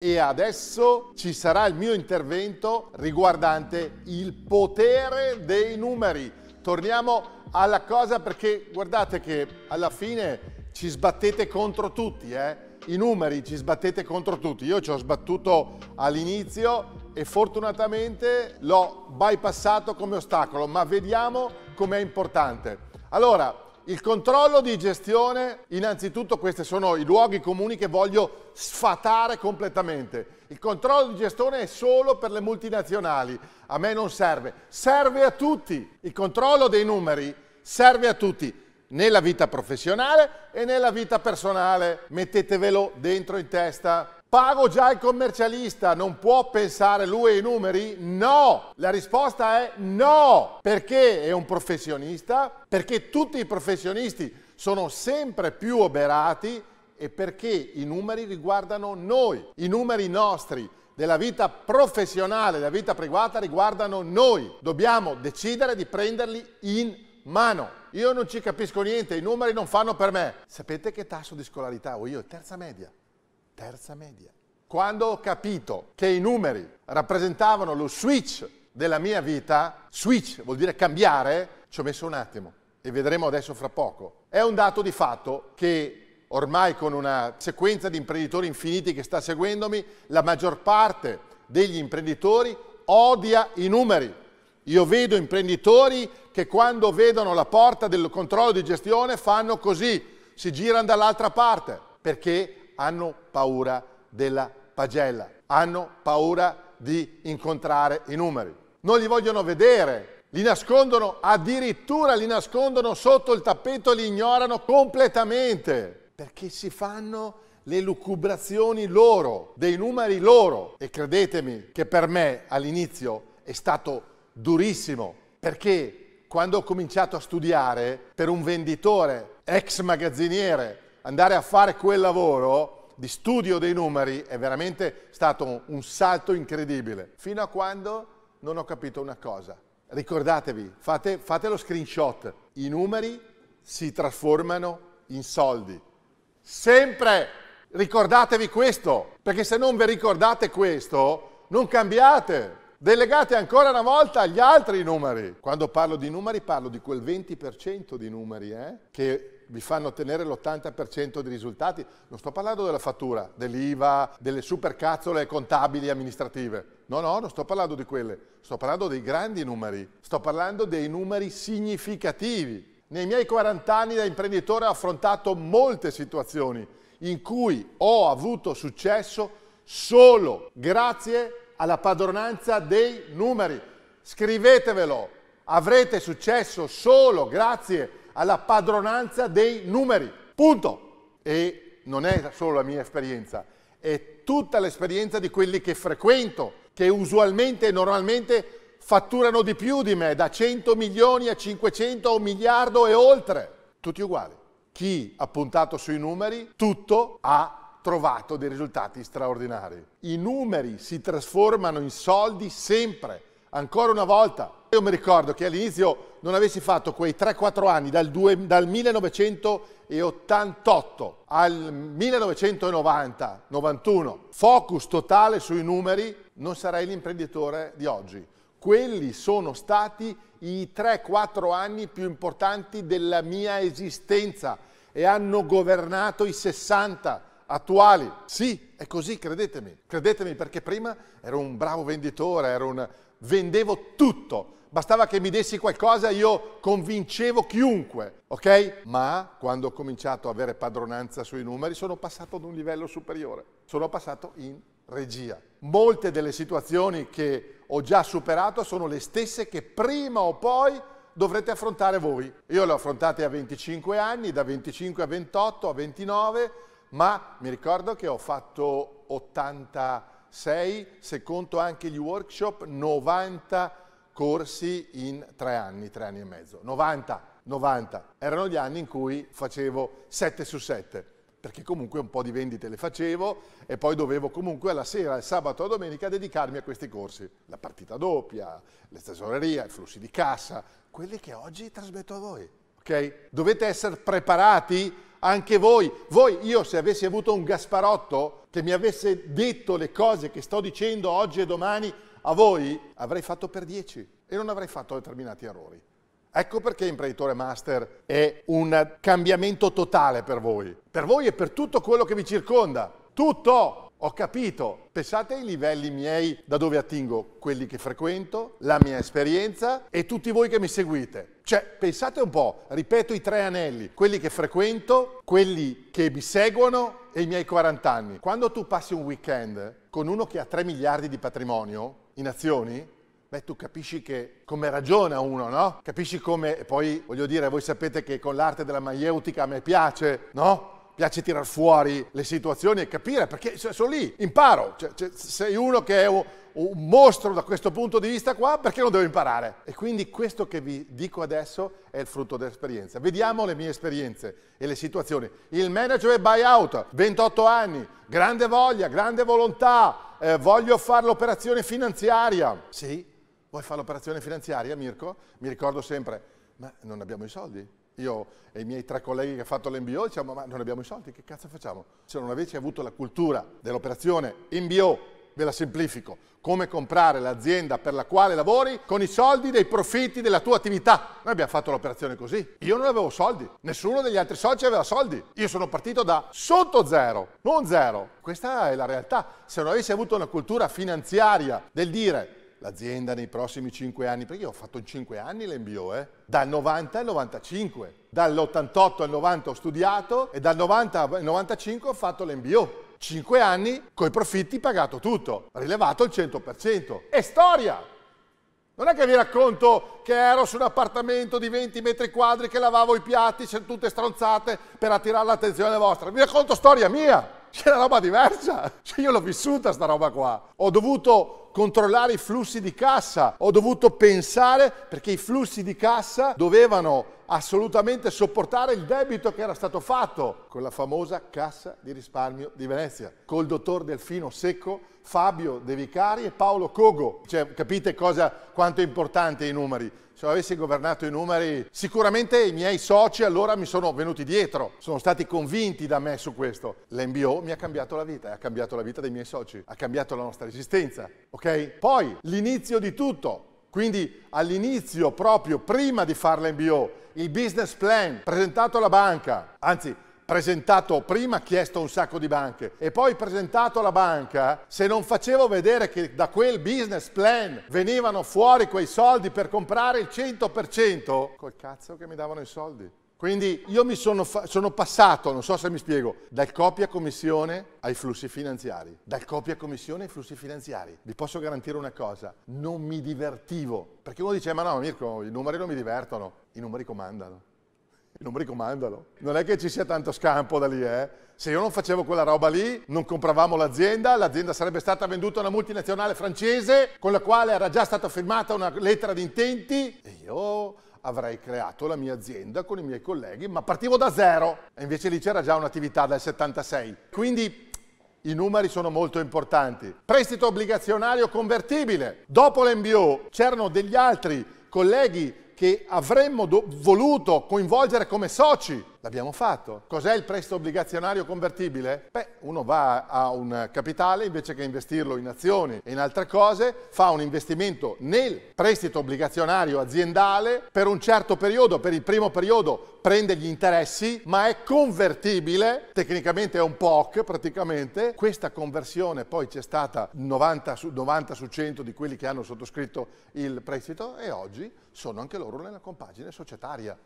E adesso ci sarà il mio intervento riguardante il potere dei numeri. Torniamo alla cosa perché guardate che alla fine ci sbattete contro tutti, eh? I numeri ci sbattete contro tutti. Io ci ho sbattuto all'inizio e fortunatamente l'ho bypassato come ostacolo, ma vediamo com'è importante. Allora, il controllo di gestione, innanzitutto questi sono i luoghi comuni che voglio sfatare completamente. Il controllo di gestione è solo per le multinazionali, a me non serve, serve a tutti. Il controllo dei numeri serve a tutti, nella vita professionale e nella vita personale. Mettetevelo dentro in testa. Pago già il commercialista, non può pensare lui ai numeri? No! La risposta è no! Perché è un professionista, perché tutti i professionisti sono sempre più oberati e perché i numeri riguardano noi, i numeri nostri della vita professionale, della vita privata riguardano noi. Dobbiamo decidere di prenderli in mano. Io non ci capisco niente, i numeri non fanno per me. Sapete che tasso di scolarità ho io? Terza media terza media. Quando ho capito che i numeri rappresentavano lo switch della mia vita, switch vuol dire cambiare, ci ho messo un attimo e vedremo adesso fra poco. È un dato di fatto che ormai con una sequenza di imprenditori infiniti che sta seguendomi, la maggior parte degli imprenditori odia i numeri. Io vedo imprenditori che quando vedono la porta del controllo di gestione fanno così, si girano dall'altra parte perché hanno paura della pagella, hanno paura di incontrare i numeri. Non li vogliono vedere, li nascondono, addirittura li nascondono sotto il tappeto, li ignorano completamente, perché si fanno le lucubrazioni loro, dei numeri loro. E credetemi che per me all'inizio è stato durissimo, perché quando ho cominciato a studiare per un venditore, ex magazziniere, andare a fare quel lavoro di studio dei numeri è veramente stato un salto incredibile, fino a quando non ho capito una cosa. Ricordatevi, fate, fate lo screenshot, i numeri si trasformano in soldi. Sempre ricordatevi questo, perché se non vi ricordate questo, non cambiate. Delegate ancora una volta agli altri numeri. Quando parlo di numeri parlo di quel 20% di numeri eh? che vi fanno ottenere l'80% dei risultati. Non sto parlando della fattura, dell'IVA, delle supercazzole contabili amministrative. No, no, non sto parlando di quelle. Sto parlando dei grandi numeri. Sto parlando dei numeri significativi. Nei miei 40 anni da imprenditore ho affrontato molte situazioni in cui ho avuto successo solo grazie alla padronanza dei numeri. Scrivetevelo, avrete successo solo grazie alla padronanza dei numeri. Punto. E non è solo la mia esperienza, è tutta l'esperienza di quelli che frequento, che usualmente e normalmente fatturano di più di me, da 100 milioni a 500 a un miliardo e oltre. Tutti uguali. Chi ha puntato sui numeri, tutto ha trovato dei risultati straordinari. I numeri si trasformano in soldi sempre ancora una volta. Io mi ricordo che all'inizio non avessi fatto quei 3-4 anni dal, 2, dal 1988 al 1990-91, focus totale sui numeri, non sarei l'imprenditore di oggi. Quelli sono stati i 3-4 anni più importanti della mia esistenza e hanno governato i 60 attuali. Sì, è così, credetemi. Credetemi perché prima ero un bravo venditore, un... vendevo tutto. Bastava che mi dessi qualcosa, io convincevo chiunque, ok? Ma quando ho cominciato a avere padronanza sui numeri sono passato ad un livello superiore. Sono passato in regia. Molte delle situazioni che ho già superato sono le stesse che prima o poi dovrete affrontare voi. Io le ho affrontate a 25 anni, da 25 a 28, a 29, ma mi ricordo che ho fatto 86, se conto anche gli workshop, 90 corsi in tre anni, tre anni e mezzo. 90, 90. Erano gli anni in cui facevo 7 su 7, perché comunque un po' di vendite le facevo e poi dovevo comunque alla sera, il sabato la domenica dedicarmi a questi corsi. La partita doppia, le tesorerie, i flussi di cassa, quelli che oggi trasmetto a voi. Ok? Dovete essere preparati anche voi. Voi, io se avessi avuto un Gasparotto che mi avesse detto le cose che sto dicendo oggi e domani a voi, avrei fatto per 10 e non avrei fatto determinati errori. Ecco perché Imprenditore Master è un cambiamento totale per voi, per voi e per tutto quello che vi circonda. Tutto! Ho capito, pensate ai livelli miei da dove attingo, quelli che frequento, la mia esperienza e tutti voi che mi seguite. Cioè, pensate un po', ripeto i tre anelli, quelli che frequento, quelli che mi seguono e i miei 40 anni. Quando tu passi un weekend con uno che ha 3 miliardi di patrimonio in azioni, beh, tu capisci che come ragiona uno, no? Capisci come, e poi voglio dire, voi sapete che con l'arte della maieutica a me piace, no? piace tirar fuori le situazioni e capire perché cioè, sono lì, imparo. Cioè, cioè, sei uno che è un, un mostro da questo punto di vista qua, perché non devo imparare? E quindi questo che vi dico adesso è il frutto dell'esperienza. Vediamo le mie esperienze e le situazioni. Il manager è buyout, 28 anni, grande voglia, grande volontà, eh, voglio fare l'operazione finanziaria. Sì, vuoi fare l'operazione finanziaria, Mirko? Mi ricordo sempre, ma non abbiamo i soldi. Io e i miei tre colleghi che hanno fatto l'MBO diciamo ma non abbiamo i soldi, che cazzo facciamo? Se non avessi avuto la cultura dell'operazione MBO, ve la semplifico, come comprare l'azienda per la quale lavori con i soldi dei profitti della tua attività. Noi abbiamo fatto l'operazione così. Io non avevo soldi, nessuno degli altri soci aveva soldi. Io sono partito da sotto zero, non zero. Questa è la realtà. Se non avessi avuto una cultura finanziaria del dire l'azienda nei prossimi 5 anni, perché io ho fatto in 5 anni l'MBO, eh? dal 90 al 95, dall'88 al 90 ho studiato e dal 90 al 95 ho fatto l'MBO. 5 anni, con i profitti pagato tutto, rilevato il 100%. È storia! Non è che vi racconto che ero su un appartamento di 20 metri quadri che lavavo i piatti, c'è tutte stronzate per attirare l'attenzione vostra. Vi racconto storia mia. C'è una roba diversa. Cioè io l'ho vissuta sta roba qua. Ho dovuto controllare i flussi di cassa, ho dovuto pensare perché i flussi di cassa dovevano assolutamente sopportare il debito che era stato fatto con la famosa Cassa di risparmio di Venezia, col dottor Delfino Secco, Fabio De Vicari e Paolo Cogo. Cioè, capite cosa, quanto è importante i numeri. Se avessi governato i numeri, sicuramente i miei soci allora mi sono venuti dietro, sono stati convinti da me su questo. L'MBO mi ha cambiato la vita, ha cambiato la vita dei miei soci, ha cambiato la nostra esistenza, ok? ok? Poi l'inizio di tutto, quindi all'inizio proprio prima di fare l'MBO, il business plan presentato alla banca, anzi presentato prima, chiesto a un sacco di banche e poi presentato alla banca, se non facevo vedere che da quel business plan venivano fuori quei soldi per comprare il 100%, col cazzo che mi davano i soldi. Quindi io mi sono, sono, passato, non so se mi spiego, dal copia commissione ai flussi finanziari. Dal copia commissione ai flussi finanziari. Vi posso garantire una cosa, non mi divertivo. Perché uno dice, ma no Mirko, i numeri non mi divertono. I numeri comandano. I numeri comandano. Non è che ci sia tanto scampo da lì, eh. Se io non facevo quella roba lì, non compravamo l'azienda, l'azienda sarebbe stata venduta a una multinazionale francese con la quale era già stata firmata una lettera di intenti e io avrei creato la mia azienda con i miei colleghi, ma partivo da zero. E invece lì c'era già un'attività dal 76. Quindi i numeri sono molto importanti. Prestito obbligazionario convertibile. Dopo l'MBO c'erano degli altri colleghi che avremmo voluto coinvolgere come soci. L'abbiamo fatto. Cos'è il prestito obbligazionario convertibile? Beh, uno va a un capitale invece che investirlo in azioni e in altre cose, fa un investimento nel prestito obbligazionario aziendale per un certo periodo, per il primo periodo prende gli interessi, ma è convertibile, tecnicamente è un POC praticamente. Questa conversione poi c'è stata 90 su, 90 su 100 di quelli che hanno sottoscritto il prestito e oggi sono anche loro nella compagine societaria.